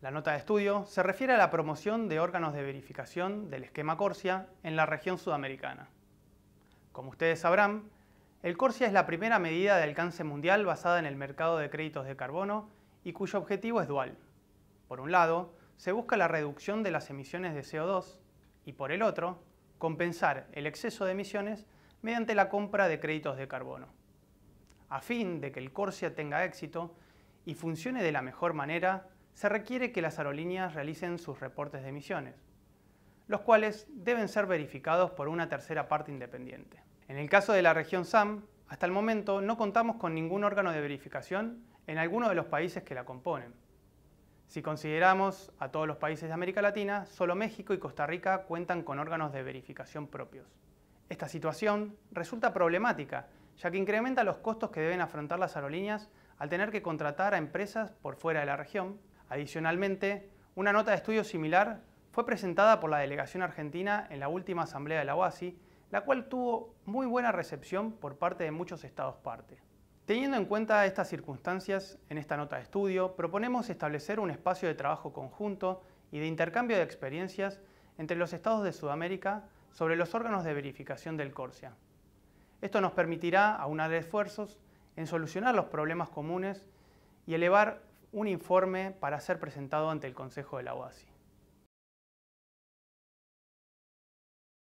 La nota de estudio se refiere a la promoción de órganos de verificación del esquema Corsia en la región sudamericana. Como ustedes sabrán, el Corsia es la primera medida de alcance mundial basada en el mercado de créditos de carbono y cuyo objetivo es dual. Por un lado, se busca la reducción de las emisiones de CO2 y por el otro, compensar el exceso de emisiones mediante la compra de créditos de carbono. A fin de que el Corsia tenga éxito y funcione de la mejor manera, se requiere que las aerolíneas realicen sus reportes de emisiones, los cuales deben ser verificados por una tercera parte independiente. En el caso de la región SAM, hasta el momento no contamos con ningún órgano de verificación en alguno de los países que la componen. Si consideramos a todos los países de América Latina, solo México y Costa Rica cuentan con órganos de verificación propios. Esta situación resulta problemática, ya que incrementa los costos que deben afrontar las aerolíneas al tener que contratar a empresas por fuera de la región Adicionalmente, una nota de estudio similar fue presentada por la delegación argentina en la última asamblea de la OASI, la cual tuvo muy buena recepción por parte de muchos estados parte. Teniendo en cuenta estas circunstancias, en esta nota de estudio proponemos establecer un espacio de trabajo conjunto y de intercambio de experiencias entre los estados de Sudamérica sobre los órganos de verificación del Corsia. Esto nos permitirá aunar esfuerzos en solucionar los problemas comunes y elevar un informe para ser presentado ante el Consejo de la OASI.